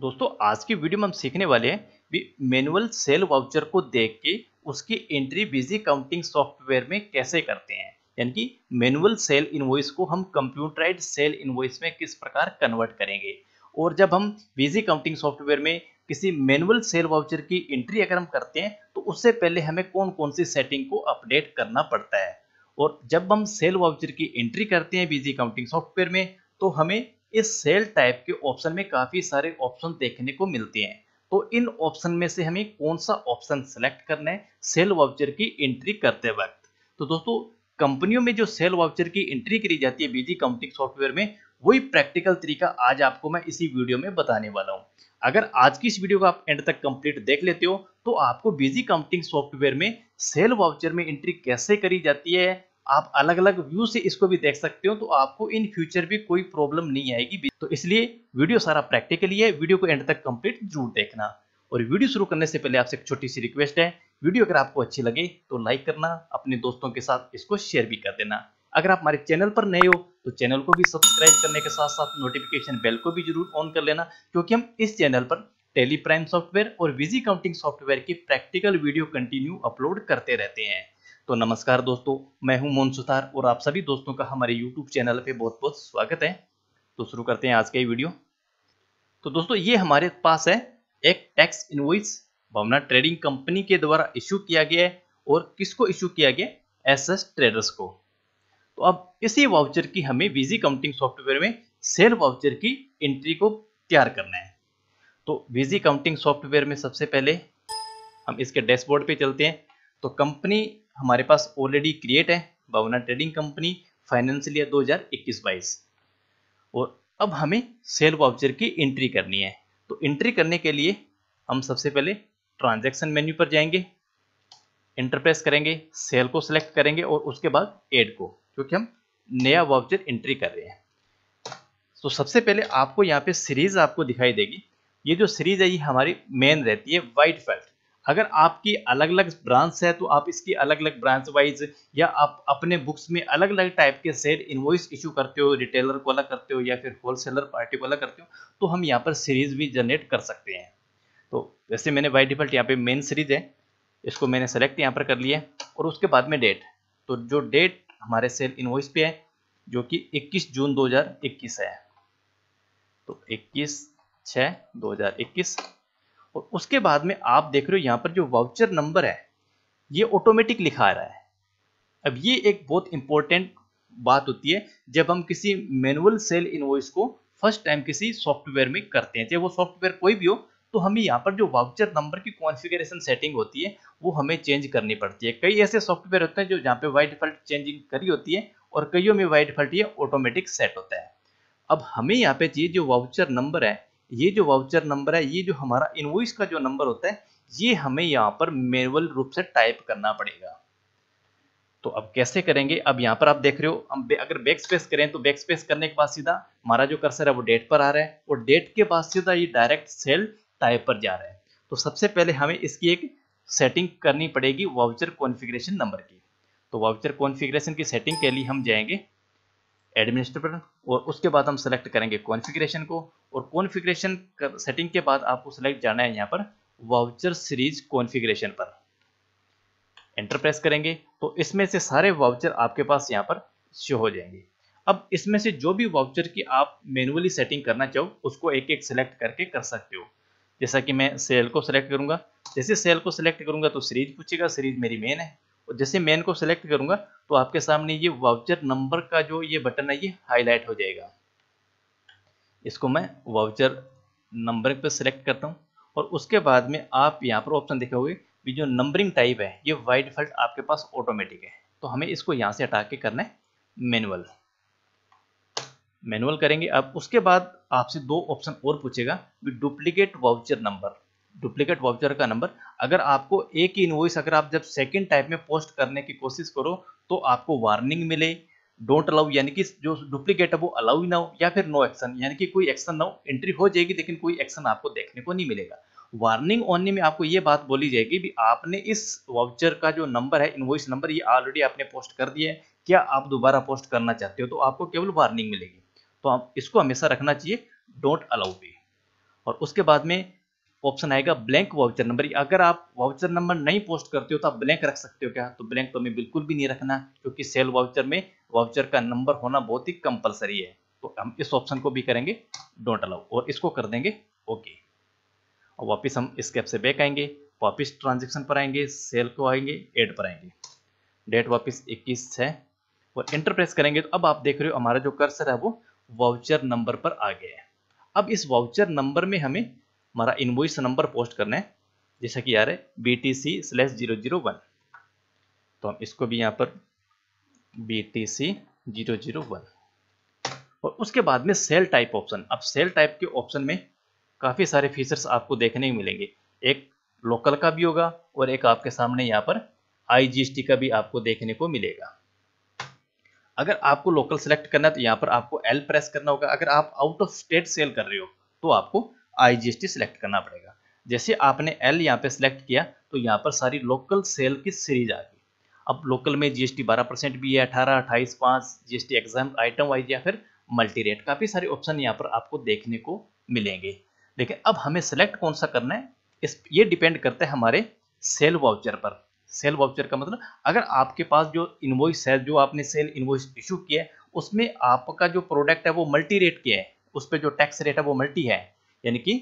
दोस्तों आज की वीडियो में हम सीखने वाले हैं मैनुअल सेल वाउचर को देख के उसकी एंट्री बिजी काउंटिंग सॉफ्टवेयर में कैसे करते हैं यानी कि मैनुअल सेल इनवॉइस को हम कंप्यूटराइज सेल इनवॉइस में किस प्रकार कन्वर्ट करेंगे और जब हम बिजी काउंटिंग सॉफ्टवेयर में किसी मैनुअल सेल वाउचर की एंट्री अगर हम करते हैं तो उससे पहले हमें कौन कौन सी सेटिंग को अपडेट करना पड़ता है और जब हम सेल वाउचर की एंट्री करते हैं बिजी काउंटिंग सॉफ्टवेयर में तो हमें इस सेल टाइप के ऑप्शन में काफ़ी सारे ऑप्शन देखने को मिलते हैं तो इन ऑप्शन में से हमें कौन सा ऑप्शन सेलेक्ट करना है सेल वाउचर की एंट्री करते वक्त तो दोस्तों कंपनियों में जो सेल वाउचर की एंट्री करी जाती है बीजी कंपनी सॉफ्टवेयर में वही प्रैक्टिकल तरीका आज आपको मैं इसी वीडियो में बताने वाला हूं अगर आज की इस वीडियो को आप एंड तक कंप्लीट देख लेते हो तो आपको बिजी काउंटिंग सॉफ्टवेयर में सेल वाउचर में एंट्री कैसे करी जाती है आप अलग अलग व्यू से इसको भी देख सकते हो तो आपको इन फ्यूचर भी कोई प्रॉब्लम नहीं आएगी तो इसलिए वीडियो सारा प्रैक्टिकली है वीडियो को एंड तक कंप्लीट जरूर देखना और वीडियो शुरू करने से पहले आपसे एक छोटी सी रिक्वेस्ट है वीडियो अगर आपको अच्छी लगे तो लाइक करना अपने दोस्तों के साथ इसको शेयर भी कर देना अगर आप हमारे चैनल पर नए हो तो चैनल को भी सब्सक्राइब करने के साथ साथ नोटिफिकेशन बेल को भी जरूर ऑन कर लेना क्योंकि हम इस चैनल पर टेली प्राइम सॉफ्टवेयर और विजी काउंटिंग सॉफ्टवेयर की प्रैक्टिकल वीडियो कंटिन्यू अपलोड करते रहते हैं तो नमस्कार दोस्तों मैं हूं मोहन सुथार और आप सभी दोस्तों का हमारे यूट्यूब चैनल पे बहुत बहुत स्वागत है तो शुरू करते हैं आज का ये वीडियो तो दोस्तों ये हमारे पास है एक tax invoice Bhavna trading company के द्वारा इश्यू किया गया है और किसको इश्यू किया गया एस एस ट्रेडर्स को तो अब इसी वाउचर की हमें विजी काउंटिंग सॉफ्टवेयर में सेल वाउचर की एंट्री को तैयार करना है तो विजी काउंटिंग सॉफ्टवेयर में सबसे पहले हम इसके डैशबोर्ड पे चलते हैं तो कंपनी हमारे पास ऑलरेडी क्रिएट है Bhavna trading company financial year 2021-22 और अब हमें सेल वाउचर की एंट्री करनी है तो एंट्री करने के लिए हम सबसे पहले ट्रांजैक्शन मेन्यू पर जाएंगे इंटरप्रेस करेंगे सेल को सिलेक्ट करेंगे और उसके बाद एड को क्योंकि हम नया वाउचर एंट्री कर रहे हैं तो सबसे पहले आपको यहाँ पे सीरीज आपको दिखाई देगी ये जो सीरीज है ये हमारी मेन रहती है वाइट फेल्ट अगर आपकी अलग अलग ब्रांच है तो आप इसकी अलग अलग ब्रांच वाइज या आप अपने बुक्स में अलग अलग टाइप के सेल इनवॉइस इशू करते हो रिटेलर को अलग करते हो या फिर होलसेलर पार्टी को अलग करते हो तो हम यहाँ पर सीरीज भी जनरेट कर सकते हैं तो वैसे मैंने बाई डिफॉल्ट यहाँ पे मेन सीरीज है इसको मैंने सेलेक्ट यहाँ पर कर लिया और उसके बाद में डेट तो जो डेट हमारे सेल इन्वॉइस पे है जो कि इक्कीस जून दो है तो इक्कीस छ दो और उसके बाद में आप देख रहे हो यहाँ पर जो वाउचर नंबर है ये ऑटोमेटिक लिखा रहा है अब ये एक बहुत इंपॉर्टेंट बात होती है जब हम किसी मैनुअल सेल इनवॉइस को फर्स्ट टाइम किसी सॉफ्टवेयर में करते हैं चाहे वो सॉफ्टवेयर कोई भी हो तो हमें यहाँ पर जो वाउचर नंबर की कॉन्फ़िगरेशन सेटिंग होती है वो हमें चेंज करनी पड़ती है कई ऐसे सॉफ्टवेयर होते हैं जो जहाँ पे वाई डिफॉल्ट चेंजिंग करी होती है और कईयों में वाई डिफॉल्ट ये ऑटोमेटिक सेट होता है अब हमें यहाँ पे चाहिए जो वाउचर नंबर है ये जो वाउचर नंबर है ये जो हमारा इनवॉइस का जो नंबर होता है ये हमें यहाँ पर मैनुअल रूप से टाइप करना पड़ेगा तो अब कैसे करेंगे अब यहाँ पर आप देख रहे हो हम अगर बैक स्पेस करें तो बैक स्पेस करने के बाद सीधा हमारा जो कर्सर है वो डेट पर आ रहा है और डेट के बाद सीधा ये डायरेक्ट सेल टाइप पर जा रहा है तो सबसे पहले हमें इसकी एक सेटिंग करनी पड़ेगी वाउचर कॉन्फ़िगरेशन नंबर की तो वाउचर कॉन्फ़िगरेशन की सेटिंग के लिए हम जाएंगे एडमिनिस्ट्रेटर और उसके बाद हम सेलेक्ट करेंगे कॉन्फ़िगरेशन को और कॉन्फ़िगरेशन सेटिंग के बाद आपको सेलेक्ट जाना है यहाँ पर वाउचर सीरीज कॉन्फ़िगरेशन पर एंटर प्रेस करेंगे तो इसमें से सारे वाउचर आपके पास यहाँ पर शो हो जाएंगे अब इसमें से जो भी वाउचर की आप मैनुअली सेटिंग करना चाहो उसको एक एक सेलेक्ट करके कर सकते हो जैसा कि मैं सेल को सेलेक्ट करूंगा जैसे सेल को सेलेक्ट करूंगा तो सीरीज पूछेगा सीरीज मेरी मेन है जैसे मैं इनको सेलेक्ट करूंगा तो आपके सामने ये वाउचर नंबर का जो ये बटन है ये हाईलाइट हो जाएगा इसको मैं वाउचर नंबर पे सेलेक्ट करता हूँ और उसके बाद में आप यहाँ पर ऑप्शन देखोगे भी जो नंबरिंग टाइप है ये वाइट फल्ट आपके पास ऑटोमेटिक है तो हमें इसको यहाँ से हटा के करना है मैनुअल मैनुअल करेंगे अब उसके बाद आपसे दो ऑप्शन और पूछेगा duplicate voucher number duplicate voucher का नंबर अगर आपको एक ही इन्वॉइस अगर आप जब सेकेंड टाइप में पोस्ट करने की कोशिश करो तो आपको वार्निंग मिले डोंट अलाउ यानी कि जो डुप्लीकेट है वो अलाउ ही ना हो या फिर नो एक्शन यानी कि कोई एक्शन ना हो एंट्री हो जाएगी लेकिन कोई एक्शन आपको देखने को नहीं मिलेगा वार्निंग ओनली में आपको ये बात बोली जाएगी भी आपने इस वाउचर का जो नंबर है इन्वॉइस नंबर ये ऑलरेडी आपने पोस्ट कर दिया है क्या आप दोबारा पोस्ट करना चाहते हो तो आपको केवल वार्निंग मिलेगी तो आप इसको हमेशा रखना चाहिए डोंट अलाउ भी और उसके बाद में ऑप्शन आएगा ब्लैंक वाउचर नंबर अगर आप वाउचर नंबर नहीं पोस्ट करते हो तो आप ब्लैंक रख सकते हो क्या तो ब्लैंक तो हमें बिल्कुल भी नहीं रखना क्योंकि सेल वाउचर में वाउचर का नंबर होना बहुत ही कंपलसरी है तो हम इस ऑप्शन को भी करेंगे डोंट अलाउ और इसको कर देंगे ओके और वापस हम इस से बैक आएंगे वापस ट्रांजेक्शन पर आएंगे सेल को आएंगे एड पर आएंगे डेट वापस 21 है और इंटरप्रेस करेंगे तो अब आप देख रहे हो हमारा जो कर्सर है वो वाउचर नंबर पर आ गया है अब इस वाउचर नंबर में हमें हमारा इनवॉइस नंबर पोस्ट करना है जैसा कि यार है B T C slash zero zero one तो हम इसको भी यहाँ पर B T C zero zero one और उसके बाद में सेल टाइप ऑप्शन अब सेल टाइप के ऑप्शन में काफ़ी सारे फीचर्स आपको देखने को मिलेंगे एक लोकल का भी होगा और एक आपके सामने यहाँ पर टी का भी आपको देखने को मिलेगा अगर आपको लोकल सेलेक्ट करना है तो यहाँ पर आपको एल प्रेस करना होगा अगर आप आउट ऑफ स्टेट सेल कर रहे हो तो आपको आई सिलेक्ट करना पड़ेगा जैसे आपने एल यहाँ पे सिलेक्ट किया तो यहाँ पर सारी लोकल सेल की सीरीज आ गई अब लोकल में जीएसटी 12 परसेंट भी है 18, अट्ठाईस पाँच जीएसटी एग्जाम आइटम वाइज या फिर मल्टी रेट काफ़ी सारे ऑप्शन यहाँ पर आपको देखने को मिलेंगे लेकिन अब हमें सेलेक्ट कौन सा करना है इस ये डिपेंड करता है हमारे सेल वाउचर पर सेल वाउचर का मतलब अगर आपके पास जो इन्वॉइस है जो आपने सेल इन्वॉइस इशू किया है उसमें आपका जो प्रोडक्ट है वो मल्टी रेट किया है उस पर जो टैक्स रेट है वो मल्टी है यानी कि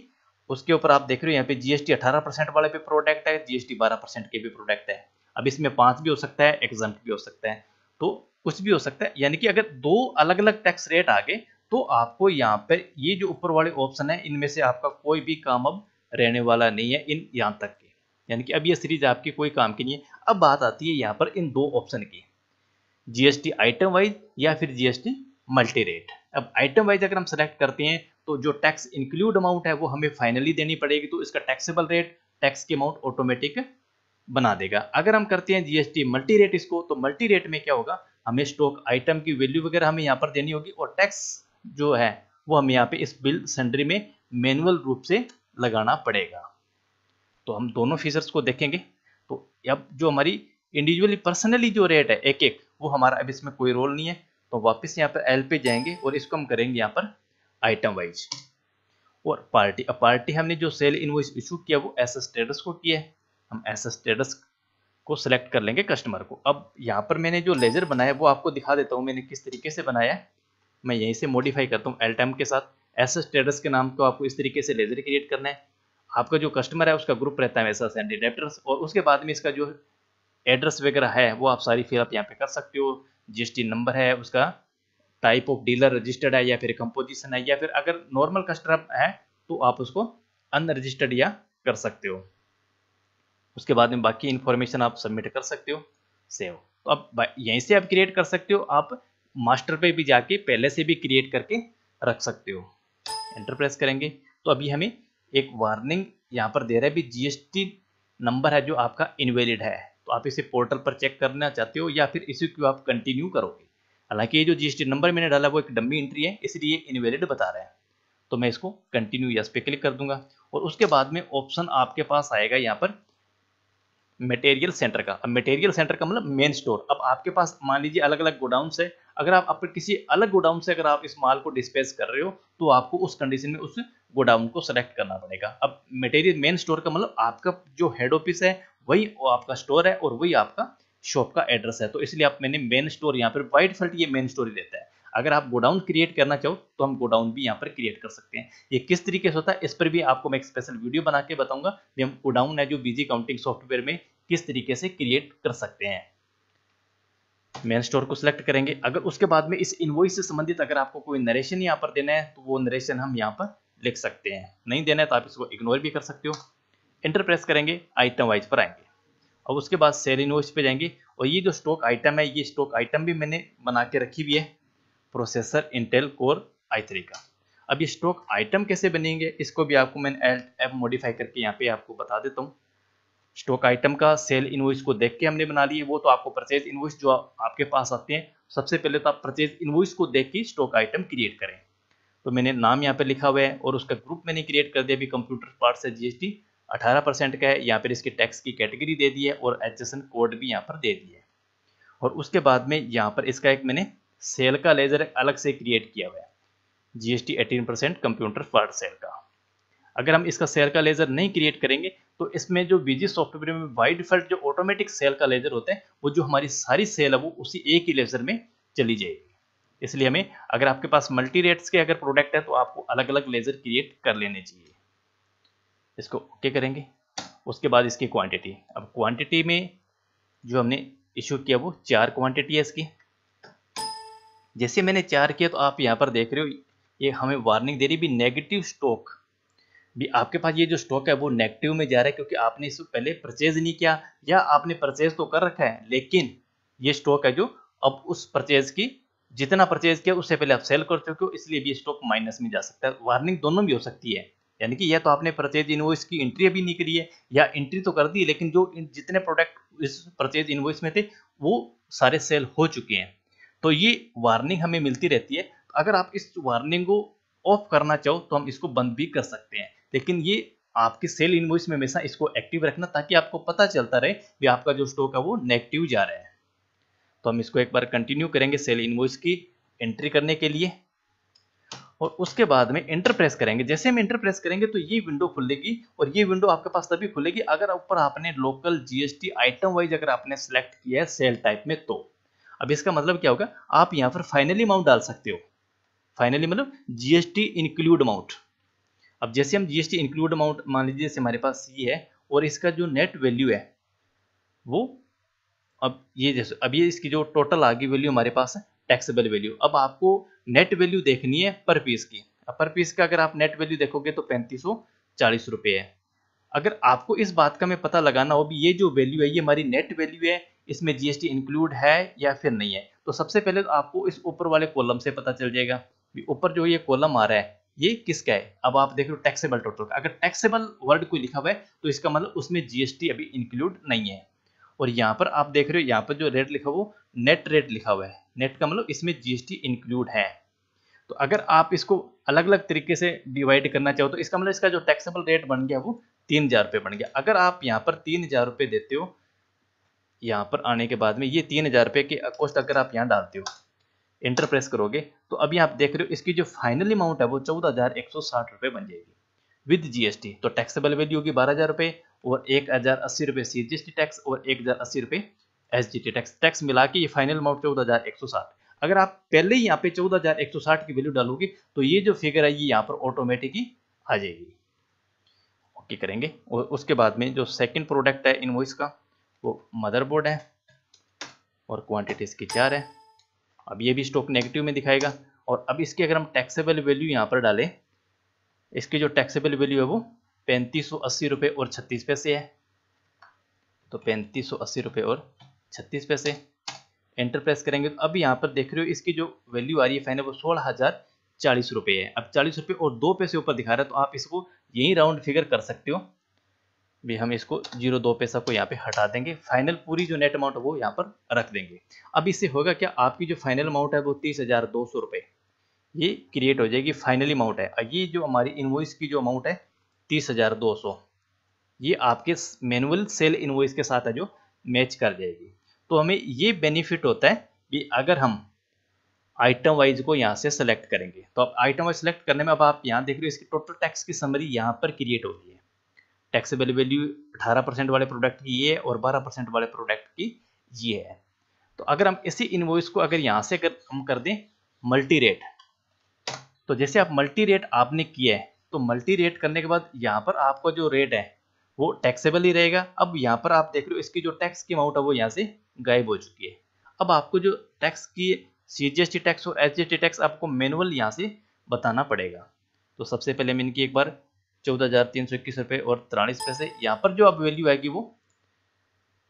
उसके ऊपर आप देख रहे हो यहाँ पे जीएसटी 18 परसेंट वाले भी प्रोडक्ट है जीएसटी 12 परसेंट के भी प्रोडक्ट है अब इसमें पांच भी हो सकता है एग्जाम भी हो सकता है तो कुछ भी हो सकता है यानी कि अगर दो अलग अलग टैक्स रेट आ गए तो आपको यहाँ पर ये जो ऊपर वाले ऑप्शन है इनमें से आपका कोई भी काम अब रहने वाला नहीं है इन यहाँ तक के यानी कि अब ये सीरीज आपकी कोई काम की नहीं है अब बात आती है यहाँ पर इन दो ऑप्शन की जीएसटी आइटम वाइज या फिर जीएसटी मल्टी रेट अब आइटम वाइज अगर हम सेलेक्ट करते हैं तो जो टैक्स इंक्लूड अमाउंट है वो हमें फाइनली देनी पड़ेगी तो इसका टैक्सेबल रेट टैक्स की अमाउंट ऑटोमेटिक बना देगा अगर हम करते हैं जीएसटी मल्टी रेट इसको तो मल्टी रेट में क्या होगा हमें स्टॉक आइटम की वैल्यू वगैरह हमें यहाँ पर देनी होगी और टैक्स जो है वो हमें यहाँ पे इस बिल सेंडरी में मैनुअल रूप से लगाना पड़ेगा तो हम दोनों फीचर्स को देखेंगे तो अब जो हमारी इंडिविजुअली पर्सनली जो रेट है एक एक वो हमारा अब इसमें कोई रोल नहीं है तो वापस यहाँ पर एल पे जाएंगे और इसको हम करेंगे यहाँ पर आइटम वाइज और पार्टी अब पार्टी हमने जो सेल इनवॉइस इशू किया वो एस स्टेटस को किया है हम एस स्टेटस को सिलेक्ट कर लेंगे कस्टमर को अब यहाँ पर मैंने जो लेजर बनाया वो आपको दिखा देता हूँ मैंने किस तरीके से बनाया मैं यहीं से मॉडिफाई करता हूँ एल टाइम के साथ एस स्टेटस के नाम को तो आपको इस तरीके से लेजर क्रिएट करना है आपका जो कस्टमर है उसका ग्रुप रहता है वैसा एंड डेप्टर्स और उसके बाद में इसका जो एड्रेस वगैरह है वो आप सारी फिलअप यहाँ पे कर सकते हो जीएसटी नंबर है उसका टाइप ऑफ डीलर रजिस्टर्ड है या फिर कंपोजिशन है या फिर अगर नॉर्मल कस्टमर है तो आप उसको अनरजिस्टर्ड या कर सकते हो उसके बाद में बाकी इन्फॉर्मेशन आप सबमिट कर सकते हो सेव तो अब यहीं से आप क्रिएट कर सकते हो आप मास्टर पे भी जाके पहले से भी क्रिएट करके रख सकते हो एंटर प्रेस करेंगे तो अभी हमें एक वार्निंग यहाँ पर दे रहा है भी जीएसटी नंबर है जो आपका इनवेलिड है तो आप इसे पोर्टल पर चेक करना चाहते हो या फिर इसी को आप कंटिन्यू करोगे हालांकि ये जो जीएसटी नंबर मैंने डाला वो एक डम्बी एंट्री है इसलिए इनवेलिड बता रहा है तो मैं इसको कंटिन्यू यस पे क्लिक कर दूंगा और उसके बाद में ऑप्शन आपके पास आएगा यहाँ पर मटेरियल सेंटर का अब मटेरियल सेंटर का मतलब मेन स्टोर अब आपके पास मान लीजिए अलग अलग गोडाउन है अगर आप अपने किसी अलग गोडाउन से अगर आप इस माल को डिस्पेस कर रहे हो तो आपको उस कंडीशन में उस गोडाउन को सेलेक्ट करना पड़ेगा अब मटेरियल मेन स्टोर का मतलब आपका जो हेड ऑफिस है वही आपका स्टोर है और वही आपका शॉप का एड्रेस है तो इसलिए आप मैंने मेन स्टोर यहाँ पर वाइट फल्ट ये मेन स्टोरी देता है अगर आप गोडाउन क्रिएट करना चाहो तो हम गोडाउन भी यहाँ पर क्रिएट कर सकते हैं ये किस तरीके से होता है इस पर भी आपको मैं एक स्पेशल वीडियो बना के बताऊंगा कि हम गोडाउन है जो बीजी काउंटिंग सॉफ्टवेयर में किस तरीके से क्रिएट कर सकते हैं मेन स्टोर को सिलेक्ट करेंगे अगर उसके बाद में इस इन्वॉइस से संबंधित अगर आपको कोई नरेशन यहाँ पर देना है तो वो नरेशन हम यहाँ पर लिख सकते हैं नहीं देना है तो आप इसको इग्नोर भी कर सकते हो इंटरप्रेस करेंगे आइटम वाइज पर आएंगे और उसके बाद सेल इनवॉइस पे जाएंगे और ये जो स्टॉक आइटम है ये स्टॉक आइटम भी मैंने बना के रखी हुई है processor Intel core I three का अब ये स्टॉक आइटम कैसे बनेंगे इसको भी आपको मैंने एल्ट ऐप मॉडिफाई करके यहाँ पे आपको बता देता हूँ स्टॉक आइटम का सेल इनवॉइस को देख के हमने बना लिया वो तो आपको परचेज इनवॉइस जो आपके पास आते हैं सबसे पहले तो आप परचेज इनवॉइस को देख के स्टॉक आइटम क्रिएट करें तो मैंने नाम यहाँ पे लिखा हुआ है और उसका ग्रुप मैंने क्रिएट कर दिया अभी कंप्यूटर पार्ट्स है जीएसटी 18 परसेंट का है यहाँ पर इसकी टैक्स की कैटेगरी दे दी है और एच कोड भी यहाँ पर दे दिया है और उसके बाद में यहाँ पर इसका एक मैंने सेल का लेजर अलग से क्रिएट किया हुआ है G S T eighteen percent computer for sale का अगर हम इसका सेल का लेजर नहीं क्रिएट करेंगे तो इसमें जो बीजी सॉफ्टवेयर में बाई डिफॉल्ट जो ऑटोमेटिक सेल का लेजर होता है वो जो हमारी सारी सेल है वो उसी एक ही लेजर में चली जाएगी इसलिए हमें अगर आपके पास मल्टी रेट्स के अगर प्रोडक्ट है तो आपको अलग अलग लेजर क्रिएट कर लेने चाहिए इसको ओके करेंगे उसके बाद इसकी क्वांटिटी अब क्वांटिटी में जो हमने इशू किया वो चार क्वांटिटी है इसकी जैसे मैंने चार किया तो आप यहाँ पर देख रहे हो ये हमें वार्निंग दे रही भी नेगेटिव स्टॉक भी आपके पास ये जो स्टॉक है वो नेगेटिव में जा रहा है क्योंकि आपने इसको पहले परचेज नहीं किया या आपने परचेज तो कर रखा है लेकिन ये स्टॉक है जो अब उस परचेज की जितना परचेज किया उससे पहले आप सेल कर चुके हो इसलिए भी स्टॉक माइनस में जा सकता है वार्निंग दोनों भी हो सकती है यानी कि यह तो आपने परचेज इन्वॉइस की एंट्री अभी नहीं करी है या एंट्री तो कर दी लेकिन जो जितने प्रोडक्ट इस परचेज इन्वॉइस में थे वो सारे सेल हो चुके हैं तो ये वार्निंग हमें मिलती रहती है अगर आप इस वार्निंग को ऑफ करना चाहो तो हम इसको बंद भी कर सकते हैं लेकिन ये आपके सेल इनवॉइस में हमेशा इसको एक्टिव रखना ताकि आपको पता चलता रहे कि आपका जो स्टॉक है वो नेगेटिव जा रहा है तो हम इसको एक बार कंटिन्यू करेंगे सेल इनवॉइस की एंट्री करने के लिए और उसके बाद में इंटर प्रेस करेंगे जैसे हम इंटर प्रेस करेंगे तो ये विंडो खुलेगी और ये विंडो आपके पास तभी खुलेगी अगर ऊपर आपने लोकल जीएसटी आइटम वाइज अगर आपने सेलेक्ट किया है सेल टाइप में तो अब इसका मतलब क्या होगा आप यहाँ पर फाइनली अमाउंट डाल सकते हो फाइनली मतलब जीएसटी इंक्लूड अमाउंट अब जैसे हम जीएसटी इंक्लूड अमाउंट मान लीजिए जैसे हमारे पास ये है और इसका जो नेट वैल्यू है वो अब ये जैसे अब ये इसकी जो टोटल आगे वैल्यू हमारे पास है टैक्सेबल वैल्यू अब आपको नेट वैल्यू देखनी है पर पीस की पर पीस का अगर आप नेट वैल्यू देखोगे तो पैंतीस सौ चालीस रुपये है अगर आपको इस बात का मैं पता लगाना हो भी ये जो वैल्यू है ये हमारी नेट वैल्यू है इसमें जीएसटी इंक्लूड है या फिर नहीं है तो सबसे पहले तो आपको इस ऊपर वाले कॉलम से पता चल जाएगा ऊपर जो ये कॉलम आ रहा है ये किसका है अब आप देख रहे हो टैक्सेबल टोटल का अगर टैक्सेबल वर्ड कोई लिखा हुआ है तो इसका मतलब उसमें जीएसटी अभी इंक्लूड नहीं है और यहाँ पर आप देख रहे हो यहाँ पर जो रेट लिखा हुआ वो नेट रेट लिखा हुआ है नेट का मतलब इसमें जीएसटी इंक्लूड है तो अगर आप इसको अलग अलग तरीके से डिवाइड करना चाहो तो इसका मतलब इसका जो टैक्सेबल रेट बन गया वो तीन हज़ार रुपये बन गया अगर आप यहाँ पर तीन हज़ार रुपये देते हो यहाँ पर आने के बाद में ये तीन हज़ार रुपये के कोस्ट अगर आप यहाँ डालते हो इंटर प्रेस करोगे तो अभी आप देख रहे हो इसकी जो फाइनल अमाउंट है वो चौदह बन जाएगी विद जीएसटी तो टैक्सेबल वैल्यू होगी बारह और एक हज़ार अस्सी रुपये सी टैक्स और एक हज़ार अस्सी रुपये S G T tax tax मिला के ये फाइनल अमाउंट चौदह हज़ार एक सौ साठ अगर आप पहले ही यहाँ पे चौदह हज़ार एक सौ साठ की वैल्यू डालोगे तो ये जो फिगर है ये यहाँ पर ऑटोमेटिक ही आ जाएगी ओके करेंगे और उसके बाद में जो सेकंड प्रोडक्ट है इनवॉइस का वो मदरबोर्ड है और क्वांटिटी इसकी चार है अब ये भी स्टॉक नेगेटिव में दिखाएगा और अब इसकी अगर हम टैक्सेबल वैल्यू यहाँ पर डालें इसकी जो टैक्सेबल वैल्यू है वो पैंतीस सौ अस्सी रुपये और छत्तीस पैसे है तो पैंतीस सौ अस्सी रुपये और छत्तीस पैसे एंटर प्रेस करेंगे तो अब यहाँ पर देख रहे हो इसकी जो वैल्यू आ रही है है वो सोलह हज़ार चालीस रुपये है अब चालीस रुपये और दो पैसे ऊपर दिखा रहा है तो आप इसको यही राउंड फिगर कर सकते हो भी हम इसको जीरो दो पैसा को यहाँ पे हटा देंगे फाइनल पूरी जो नेट अमाउंट वो यहाँ पर रख देंगे अब इससे होगा क्या आपकी जो फाइनल अमाउंट है वो तीस हज़ार दो सौ रुपये ये क्रिएट हो जाएगी फाइनल अमाउंट है ये जो हमारी इन्वॉइस की जो अमाउंट है तीस हज़ार दो सौ ये आपके मैनुअल सेल इन्वॉइस के साथ है जो मैच कर जाएगी तो हमें ये बेनिफिट होता है कि अगर हम आइटम वाइज को यहाँ से सेलेक्ट करेंगे तो अब आइटम वाइज सेलेक्ट करने में अब आप यहाँ देख रहे हो इसकी टोटल टैक्स की समरी यहाँ पर क्रिएट हो गई है टैक्सेबल वैल्यू 18 वाले प्रोडक्ट की ये है और 12 वाले प्रोडक्ट की ये है तो अगर हम इसी इन्वॉइस को अगर यहाँ से अगर हम कर दें मल्टी रेट तो जैसे आप मल्टी रेट आपने किया है तो मल्टी रेट करने के बाद यहाँ पर आपका जो रेट है वो टैक्सेबल ही रहेगा अब यहाँ पर आप देख रहे हो इसकी जो टैक्स की अमाउंट है वो यहाँ से गायब हो चुकी है अब आपको जो टैक्स की सीजीएसटी टैक्स और एच एस टैक्स आपको मैनुअल यहाँ से बताना पड़ेगा तो सबसे पहले मैं इनकी एक बार चौदह हज़ार तीन सौ इक्कीस रुपये और तिरालीस पैसे यहाँ पर जो अब वैल्यू आएगी वो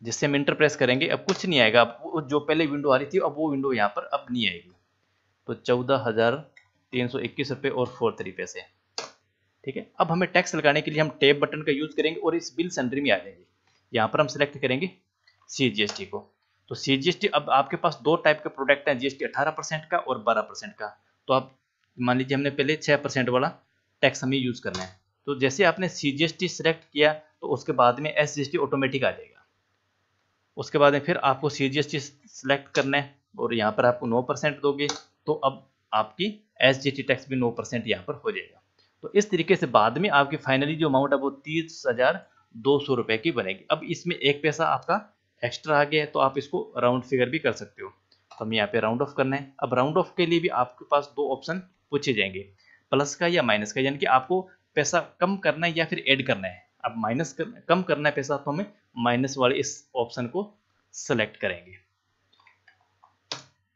जिससे हम इंटर प्रेस करेंगे अब कुछ नहीं आएगा अब जो पहले विंडो आ रही थी अब वो विंडो यहाँ पर अब नहीं आएगी तो चौदह हज़ार तीन सौ इक्कीस रुपये और फोर थ्री पैसे ठीक है अब हमें टैक्स लगाने के लिए हम टेप बटन का यूज़ करेंगे और इस बिल सेंट्री में आ जाएंगे यहाँ पर हम सिलेक्ट करेंगे सी को तो सीजीएसटी अब आपके पास दो टाइप के प्रोडक्ट हैं जीएसटी 18 परसेंट का और 12 परसेंट का तो आप मान लीजिए हमने पहले 6 परसेंट वाला टैक्स हमें यूज़ करना है तो जैसे आपने सीजीएसटी सिलेक्ट किया तो उसके बाद में एसजीएसटी ऑटोमेटिक आ जाएगा उसके बाद में फिर आपको सीजीएसटी सिलेक्ट करना है और यहाँ पर आपको नौ परसेंट दोगे तो अब आपकी एस टैक्स भी नौ परसेंट पर हो जाएगा तो इस तरीके से बाद में आपकी फाइनली जो अमाउंट है वो तीस हज़ार दो सौ रुपए की बनेगी अब इसमें एक पैसा आपका एक्स्ट्रा आ गया है तो आप इसको राउंड फिगर भी कर सकते हो तो हम यहाँ पे राउंड ऑफ करना है अब राउंड ऑफ के लिए भी आपके पास दो ऑप्शन पूछे जाएंगे प्लस का या माइनस का यानी कि आपको पैसा कम करना है या फिर ऐड करना है अब माइनस कर, कम करना है पैसा तो हमें माइनस वाले इस ऑप्शन को सेलेक्ट करेंगे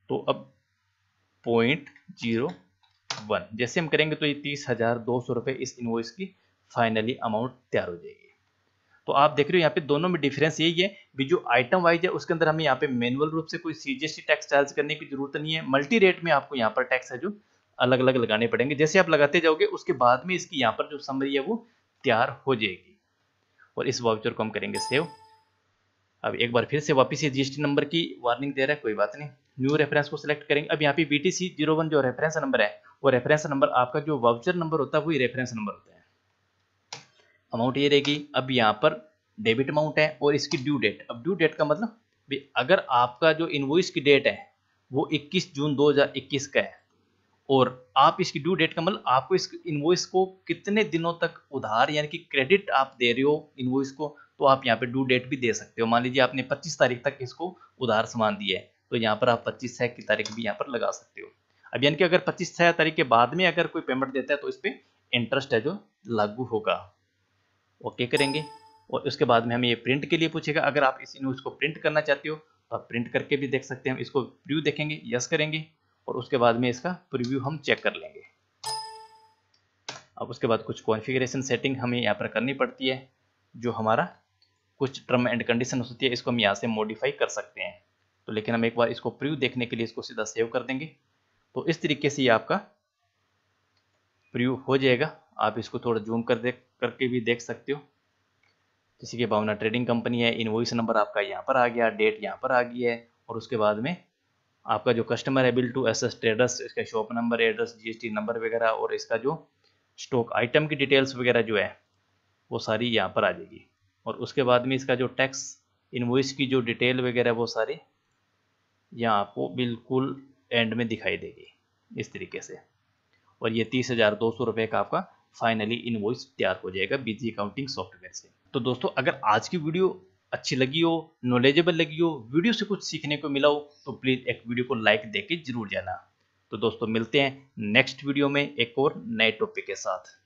तो अब पॉइंट जीरो वन जैसे हम करेंगे तो ये तीस हजार दो सौ रुपये इस इन्वॉइस की फाइनली अमाउंट तैयार हो जाएगी तो आप देख रहे हो यहाँ पे दोनों में डिफरेंस यही है भी जो आइटम वाइज है उसके अंदर हमें यहाँ पे मैनुअल रूप से कोई सीजीएसटी टैक्स चार्ज करने की जरूरत नहीं है मल्टी रेट में आपको यहाँ पर टैक्स है जो अलग अलग लगाने पड़ेंगे जैसे आप लगाते जाओगे उसके बाद में इसकी यहाँ पर जो समरी है वो तैयार हो जाएगी और इस वाउचर को हम करेंगे सेव अब एक बार फिर से वापिस ये जीएसटी नंबर की वार्निंग दे रहा है कोई बात नहीं न्यू रेफरेंस को सिलेक्ट करेंगे अब यहाँ पे बी जीरो वन जो रेफरेंस नंबर है वो रेफरेंस नंबर आपका जो वाउचर नंबर होता है वही रेफरेंस नंबर होता है अमाउंट ये रहेगी अब यहाँ पर डेबिट अमाउंट है और इसकी ड्यू डेट अब ड्यू डेट का मतलब अगर आपका जो इन्वॉइस की डेट है वो 21 जून 2021 का है और आप इसकी ड्यू डेट का मतलब आपको इस इन्वॉइस को कितने दिनों तक उधार यानी कि क्रेडिट आप दे रहे हो इन्वॉइस को तो आप यहाँ पे ड्यू डेट भी दे सकते हो मान लीजिए आपने 25 तारीख तक इसको उधार सामान दिया है तो यहाँ पर आप पच्चीस छः की तारीख भी यहाँ पर लगा सकते हो अब यानी कि अगर पच्चीस छः तारीख के बाद में अगर कोई पेमेंट देता है तो इस पर इंटरेस्ट है जो लागू होगा ओके करेंगे और उसके बाद में हमें ये प्रिंट के लिए पूछेगा अगर आप इस न्यूज़ को प्रिंट करना चाहते हो तो आप प्रिंट करके भी देख सकते हैं हम इसको प्रिव्यू देखेंगे यस करेंगे और उसके बाद में इसका प्रिव्यू हम चेक कर लेंगे अब उसके बाद कुछ कॉन्फ़िगरेशन सेटिंग हमें यहाँ पर करनी पड़ती है जो हमारा कुछ टर्म एंड कंडीशन हो सकती है इसको हम यहाँ से मॉडिफाई कर सकते हैं तो लेकिन हम एक बार इसको प्रिव्यू देखने के लिए इसको सीधा सेव कर देंगे तो इस तरीके से ये आपका प्रिव्यू हो जाएगा आप इसको थोड़ा जूम कर देख करके भी देख सकते हो किसी की भावना ट्रेडिंग कंपनी है इन्वॉइस नंबर आपका यहाँ पर आ गया डेट यहाँ पर आ गई है और उसके बाद में आपका जो कस्टमर है bill to S S traders इसका shop number address GST number वगैरह और इसका जो स्टॉक आइटम की डिटेल्स वगैरह जो है वो सारी यहाँ पर आ जाएगी और उसके बाद में इसका जो टैक्स इन्वॉइस की जो डिटेल वगैरह वो सारी यहाँ आपको बिल्कुल एंड में दिखाई देगी इस तरीके से और ये तीस हज़ार दो सौ रुपये का आपका फाइनली इनवॉइस तैयार हो जाएगा बिजी अकाउंटिंग सॉफ्टवेयर से तो दोस्तों अगर आज की वीडियो अच्छी लगी हो नॉलेजेबल लगी हो वीडियो से कुछ सीखने को मिला हो तो प्लीज़ एक वीडियो को लाइक देके जरूर जाना तो दोस्तों मिलते हैं नेक्स्ट वीडियो में एक और नए टॉपिक के साथ